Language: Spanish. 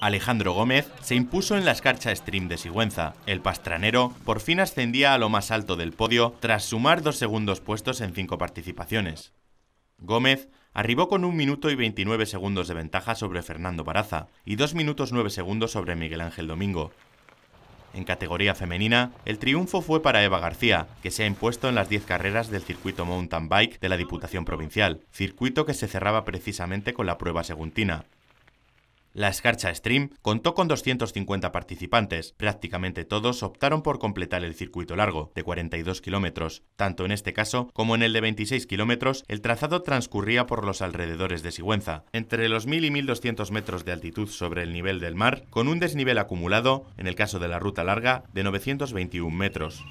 Alejandro Gómez se impuso en la escarcha stream de Sigüenza. El pastranero por fin ascendía a lo más alto del podio tras sumar dos segundos puestos en cinco participaciones. Gómez arribó con un minuto y 29 segundos de ventaja sobre Fernando Baraza y dos minutos 9 segundos sobre Miguel Ángel Domingo. En categoría femenina, el triunfo fue para Eva García, que se ha impuesto en las 10 carreras del circuito mountain bike de la Diputación Provincial, circuito que se cerraba precisamente con la prueba seguntina, la escarcha Stream contó con 250 participantes, prácticamente todos optaron por completar el circuito largo, de 42 kilómetros. Tanto en este caso como en el de 26 kilómetros, el trazado transcurría por los alrededores de Sigüenza, entre los 1.000 y 1.200 metros de altitud sobre el nivel del mar, con un desnivel acumulado, en el caso de la ruta larga, de 921 metros.